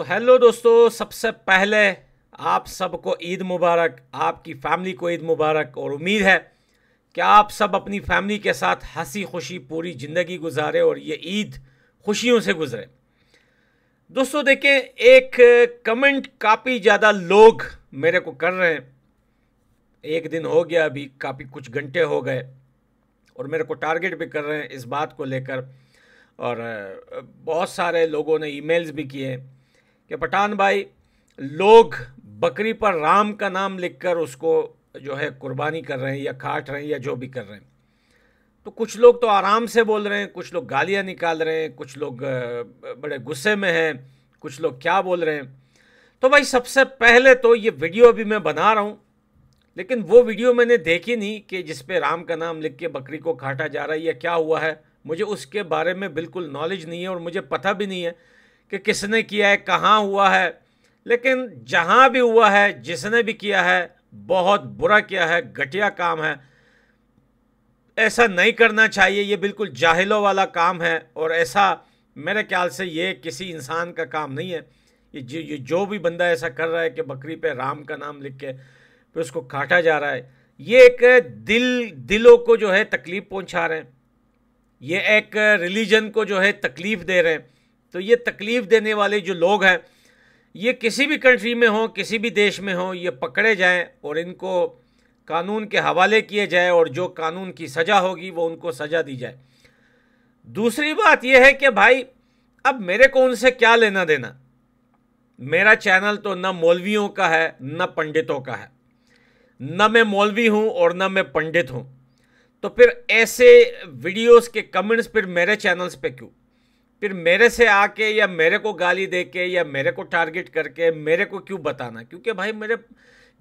तो हेलो दोस्तों सबसे पहले आप सबको ईद मुबारक आपकी फैमिली को ईद मुबारक और उम्मीद है कि आप सब अपनी फैमिली के साथ हंसी खुशी पूरी ज़िंदगी गुजारे और ये ईद खुशियों से गुजरे दोस्तों देखें एक कमेंट काफ़ी ज़्यादा लोग मेरे को कर रहे हैं एक दिन हो गया अभी काफ़ी कुछ घंटे हो गए और मेरे को टारगेट भी कर रहे हैं इस बात को लेकर और बहुत सारे लोगों ने ईमेल्स भी किए हैं कि पठान भाई लोग बकरी पर राम का नाम लिखकर उसको जो है कुर्बानी कर रहे हैं या काट रहे हैं या जो भी कर रहे हैं तो कुछ लोग तो आराम से बोल रहे हैं कुछ लोग गालियाँ निकाल रहे हैं कुछ लोग बड़े गुस्से में हैं कुछ लोग क्या बोल रहे हैं तो भाई सबसे पहले तो ये वीडियो अभी मैं बना रहा हूँ लेकिन वो वीडियो मैंने देखी नहीं कि जिस पे राम का नाम लिख के बकरी को काटा जा रहा है या क्या हुआ है मुझे उसके बारे में बिल्कुल नॉलेज नहीं है और मुझे पता भी नहीं है कि किसने किया है कहाँ हुआ है लेकिन जहाँ भी हुआ है जिसने भी किया है बहुत बुरा किया है घटिया काम है ऐसा नहीं करना चाहिए ये बिल्कुल जाहिलों वाला काम है और ऐसा मेरे ख्याल से ये किसी इंसान का काम नहीं है ये जो, ये जो भी बंदा ऐसा कर रहा है कि बकरी पे राम का नाम लिख के फिर उसको काटा जा रहा है ये एक दिल दिलों को जो है तकलीफ़ पहुंचा रहे हैं ये एक रिलीजन को जो है तकलीफ़ दे रहे हैं तो ये तकलीफ़ देने वाले जो लोग हैं ये किसी भी कंट्री में हों किसी भी देश में हों ये पकड़े जाएं और इनको कानून के हवाले किए जाए और जो कानून की सज़ा होगी वो उनको सज़ा दी जाए दूसरी बात यह है कि भाई अब मेरे को उनसे क्या लेना देना मेरा चैनल तो न मौलवियों का है न पंडितों का है न मैं मौलवी हूँ और न मैं पंडित हूँ तो फिर ऐसे वीडियोस के कमेंट्स फिर मेरे चैनल्स पे क्यों फिर मेरे से आके या मेरे को गाली दे के या मेरे को टारगेट करके मेरे को क्यों बताना क्योंकि भाई मेरे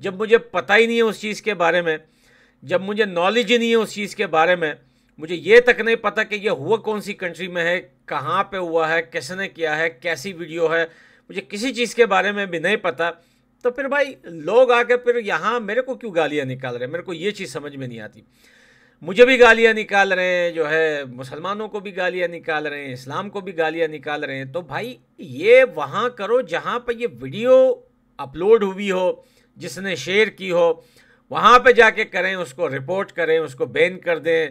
जब मुझे पता ही नहीं है उस चीज़ के बारे में जब मुझे नॉलेज ही नहीं है उस चीज़ के बारे में मुझे ये तक नहीं पता कि ये हुआ कौन सी कंट्री में है कहाँ पे हुआ है किसने किया है कैसी वीडियो है मुझे किसी चीज़ के बारे में भी नहीं पता तो फिर भाई लोग आके फिर यहाँ मेरे को क्यों गालियाँ निकाल रहे हैं मेरे को ये चीज़ समझ में नहीं आती मुझे भी गालियाँ निकाल रहे हैं जो है मुसलमानों को भी गालियाँ निकाल रहे हैं इस्लाम को भी गालियाँ निकाल रहे हैं तो भाई ये वहाँ करो जहाँ पर ये वीडियो अपलोड हुई हो जिसने शेयर की हो वहाँ पे जाके करें उसको रिपोर्ट करें उसको बैन कर दें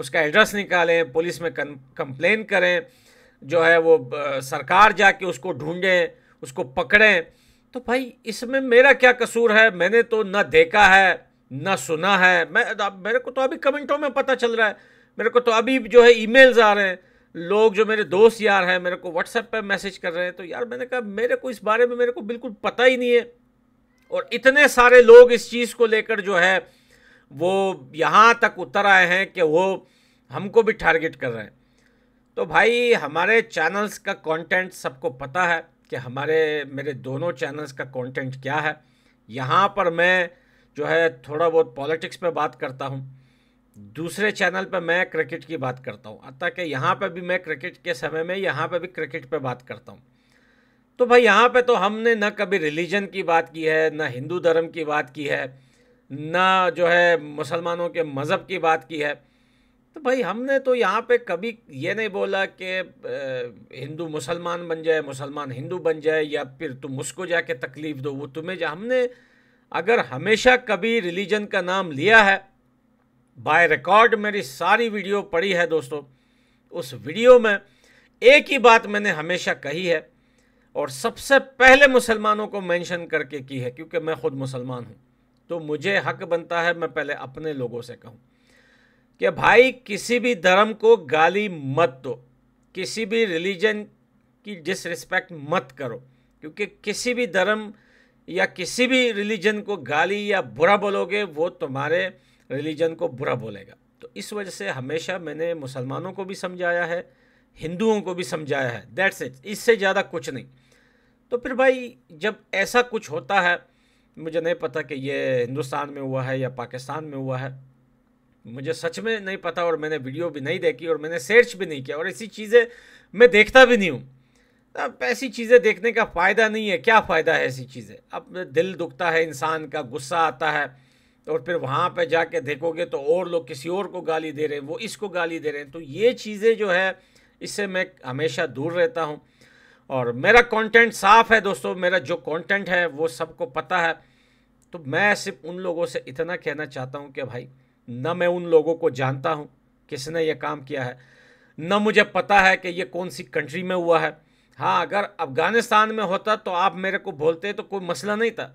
उसका एड्रेस निकालें पुलिस में कंप्लेन करें जो है वो सरकार जाके उसको ढूंढें उसको पकड़ें तो भाई इसमें मेरा क्या कसूर है मैंने तो ना देखा है ना सुना है मैं मेरे को तो अभी कमेंटों में पता चल रहा है मेरे को तो अभी जो है ईमेल्स आ रहे हैं लोग जो मेरे दोस्त यार हैं मेरे को व्हाट्सएप पर मैसेज कर रहे हैं तो यार मैंने कहा मेरे को इस बारे में मेरे को बिल्कुल पता ही नहीं है और इतने सारे लोग इस चीज़ को लेकर जो है वो यहाँ तक उतर आए हैं कि वो हमको भी टारगेट कर रहे हैं तो भाई हमारे चैनल्स का कंटेंट सबको पता है कि हमारे मेरे दोनों चैनल्स का कंटेंट क्या है यहाँ पर मैं जो है थोड़ा बहुत पॉलिटिक्स पे बात करता हूँ दूसरे चैनल पे मैं क्रिकेट की बात करता हूँ अतः कि यहाँ पे भी मैं क्रिकेट के समय में यहाँ पे भी क्रिकेट पे बात करता हूँ तो भाई यहाँ पे तो हमने न कभी रिलीजन की बात की है ना हिंदू धर्म की बात की है ना जो है मुसलमानों के मज़हब की बात की है तो भाई हमने तो यहाँ पे कभी ये नहीं बोला कि हिंदू मुसलमान बन जाए मुसलमान हिंदू बन जाए या फिर तुम उसको जाके तकलीफ़ दो वो तुम्हें जा हमने अगर हमेशा कभी रिलीजन का नाम लिया है बाय रिकॉर्ड मेरी सारी वीडियो पड़ी है दोस्तों उस वीडियो में एक ही बात मैंने हमेशा कही है और सबसे पहले मुसलमानों को मेंशन करके की है क्योंकि मैं ख़ुद मुसलमान हूँ तो मुझे हक बनता है मैं पहले अपने लोगों से कहूँ कि भाई किसी भी धर्म को गाली मत दो किसी भी रिलीजन की डिसरिस्पेक्ट मत करो क्योंकि किसी भी धर्म या किसी भी रिलीजन को गाली या बुरा बोलोगे वो तुम्हारे रिलीजन को बुरा बोलेगा तो इस वजह से हमेशा मैंने मुसलमानों को भी समझाया है हिंदुओं को भी समझाया है दैट्स इट इससे ज़्यादा कुछ नहीं तो फिर भाई जब ऐसा कुछ होता है मुझे नहीं पता कि ये हिंदुस्तान में हुआ है या पाकिस्तान में हुआ है मुझे सच में नहीं पता और मैंने वीडियो भी नहीं देखी और मैंने सर्च भी नहीं किया और ऐसी चीज़ें मैं देखता भी नहीं हूँ अब ऐसी चीज़ें देखने का फ़ायदा नहीं है क्या फ़ायदा है ऐसी चीज़ें अब दिल दुखता है इंसान का गुस्सा आता है और फिर वहाँ पे जाके देखोगे तो और लोग किसी और को गाली दे रहे हैं वो इसको गाली दे रहे हैं तो ये चीज़ें जो है इससे मैं हमेशा दूर रहता हूँ और मेरा कंटेंट साफ़ है दोस्तों मेरा जो कंटेंट है वो सबको पता है तो मैं सिर्फ उन लोगों से इतना कहना चाहता हूँ कि भाई न मैं उन लोगों को जानता हूँ किसने ये काम किया है न मुझे पता है कि ये कौन सी कंट्री में हुआ है हाँ अगर अफ़गानिस्तान में होता तो आप मेरे को बोलते तो कोई मसला नहीं था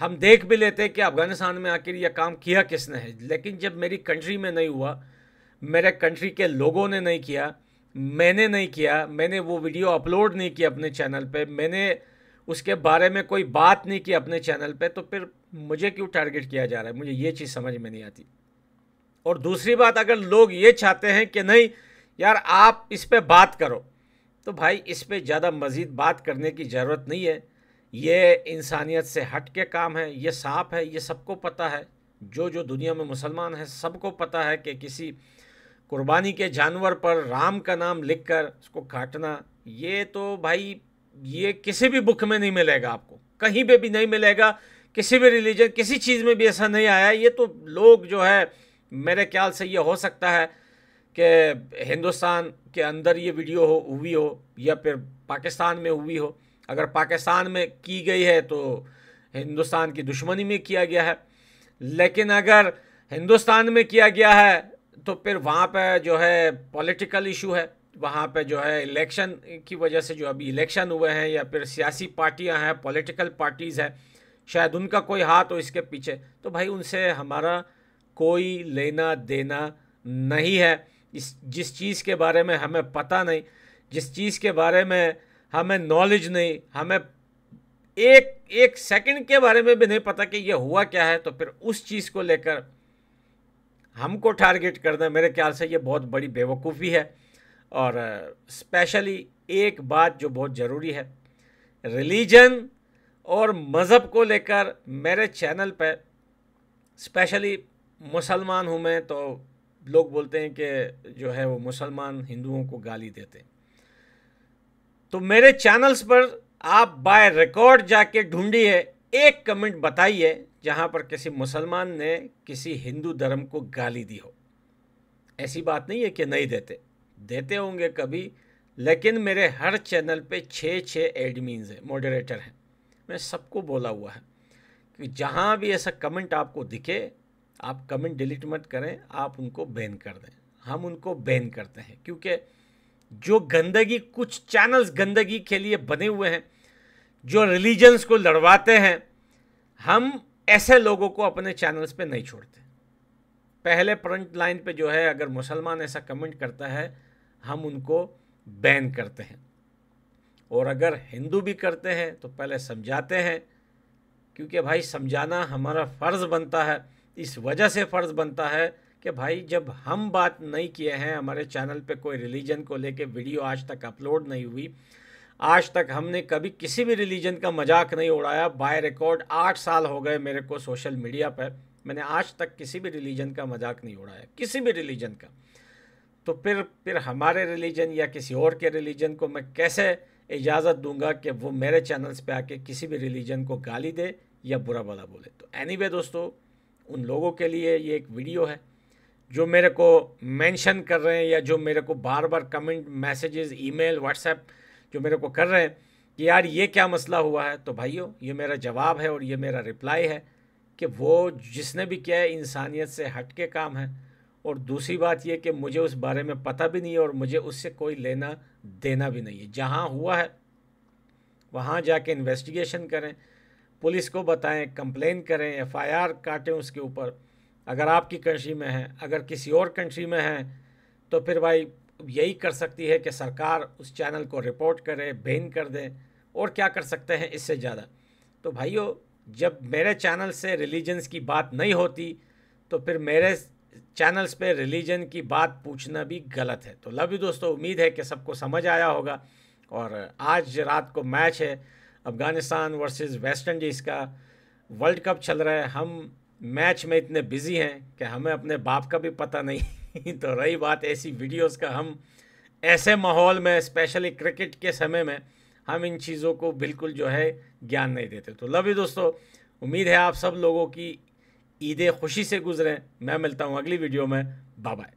हम देख भी लेते कि अफ़गानिस्तान में आखिर यह काम किया किसने है लेकिन जब मेरी कंट्री में नहीं हुआ मेरे कंट्री के लोगों ने नहीं किया मैंने नहीं किया मैंने वो वीडियो अपलोड नहीं किया अपने चैनल पे मैंने उसके बारे में कोई बात नहीं की अपने चैनल पे तो फिर मुझे क्यों टारगेट किया जा रहा है मुझे ये चीज़ समझ में नहीं आती और दूसरी बात अगर लोग ये चाहते हैं कि नहीं यार आप इस पर बात करो तो भाई इस पर ज़्यादा मज़ीद बात करने की ज़रूरत नहीं है ये इंसानियत से हट के काम है ये साफ़ है ये सबको पता है जो जो दुनिया में मुसलमान है सबको पता है कि किसी कुर्बानी के जानवर पर राम का नाम लिखकर उसको काटना ये तो भाई ये किसी भी बुक में नहीं मिलेगा आपको कहीं पे भी नहीं मिलेगा किसी भी रिलीजन किसी चीज़ में भी ऐसा नहीं आया ये तो लोग जो है मेरे ख्याल से ये हो सकता है कि हिंदुस्तान के अंदर ये वीडियो हो हुई हो या फिर पाकिस्तान में हुई हो अगर पाकिस्तान में की गई है तो हिंदुस्तान की दुश्मनी में किया गया है लेकिन अगर हिंदुस्तान में किया गया है तो फिर वहाँ पर जो है पॉलिटिकल इशू है वहाँ पर जो है इलेक्शन की वजह से जो अभी इलेक्शन हुए हैं या फिर सियासी पार्टियाँ हैं पॉलिटिकल पार्टीज़ हैं शायद उनका कोई हाथ हो इसके पीछे तो भाई उनसे हमारा कोई लेना देना नहीं है इस जिस चीज़ के बारे में हमें पता नहीं जिस चीज़ के बारे में हमें नॉलेज नहीं हमें एक एक सेकंड के बारे में भी नहीं पता कि यह हुआ क्या है तो फिर उस चीज़ को लेकर हमको टारगेट करना मेरे ख्याल से ये बहुत बड़ी बेवकूफ़ी है और स्पेशली एक बात जो बहुत ज़रूरी है रिलीजन और मज़हब को लेकर मेरे चैनल पे स्पेशली मुसलमान हूँ मैं तो लोग बोलते हैं कि जो है वो मुसलमान हिंदुओं को गाली देते हैं तो मेरे चैनल्स पर आप बाय रिकॉर्ड जाके ढूंढिए एक कमेंट बताइए जहाँ पर किसी मुसलमान ने किसी हिंदू धर्म को गाली दी हो ऐसी बात नहीं है कि नहीं देते देते होंगे कभी लेकिन मेरे हर चैनल पे छः छः एडमिन्स हैं मॉडरेटर हैं मैं सबको बोला हुआ है कि जहाँ भी ऐसा कमेंट आपको दिखे आप कमेंट डिलीट मत करें आप उनको बैन कर दें हम उनको बैन करते हैं क्योंकि जो गंदगी कुछ चैनल्स गंदगी के लिए बने हुए हैं जो रिलीजन्स को लड़वाते हैं हम ऐसे लोगों को अपने चैनल्स पे नहीं छोड़ते पहले फ्रंट लाइन पे जो है अगर मुसलमान ऐसा कमेंट करता है हम उनको बैन करते हैं और अगर हिंदू भी करते हैं तो पहले समझाते हैं क्योंकि भाई समझाना हमारा फ़र्ज़ बनता है इस वजह से फ़र्ज़ बनता है कि भाई जब हम बात नहीं किए हैं हमारे चैनल पे कोई रिलीजन को लेके वीडियो आज तक अपलोड नहीं हुई आज तक हमने कभी किसी भी रिलीजन का मजाक नहीं उड़ाया बाय रिकॉर्ड आठ साल हो गए मेरे को सोशल मीडिया पर मैंने आज तक किसी भी रिलीजन का मजाक नहीं उड़ाया किसी भी रिलीजन का तो फिर फिर हमारे रिलीजन या किसी और के रिलीजन को मैं कैसे इजाज़त दूंगा कि वो मेरे चैनल्स पे आके किसी भी रिलीजन को गाली दे या बुरा भला बोले तो एनीवे anyway, दोस्तों उन लोगों के लिए ये एक वीडियो है जो मेरे को मेंशन कर रहे हैं या जो मेरे को बार बार कमेंट मैसेजेस ईमेल व्हाट्सएप जो मेरे को कर रहे हैं कि यार ये क्या मसला हुआ है तो भाइयों ये मेरा जवाब है और ये मेरा रिप्लाई है कि वो जिसने भी किया है इंसानियत से हट के काम है और दूसरी बात ये कि मुझे उस बारे में पता भी नहीं है और मुझे उससे कोई लेना देना भी नहीं है जहाँ हुआ है वहाँ जाके इन्वेस्टिगेशन करें पुलिस को बताएं कंप्लेन करें एफआईआर काटें उसके ऊपर अगर आपकी कंट्री में है अगर किसी और कंट्री में है तो फिर भाई यही कर सकती है कि सरकार उस चैनल को रिपोर्ट करे बैन कर दे और क्या कर सकते हैं इससे ज़्यादा तो भाइयों जब मेरे चैनल से रिलीजन्स की बात नहीं होती तो फिर मेरे चैनल्स पे रिलीजन की बात पूछना भी गलत है तो लव यू दोस्तों उम्मीद है कि सबको समझ आया होगा और आज रात को मैच है अफ़गानिस्तान वर्सेस वेस्ट इंडीज़ का वर्ल्ड कप चल रहा है हम मैच में इतने बिज़ी हैं कि हमें अपने बाप का भी पता नहीं तो रही बात ऐसी वीडियोस का हम ऐसे माहौल में स्पेशली क्रिकेट के समय में हम इन चीज़ों को बिल्कुल जो है ज्ञान नहीं देते तो लव यू दोस्तों उम्मीद है आप सब लोगों की ईदें खुशी से गुजरें मैं मिलता हूँ अगली वीडियो में बाय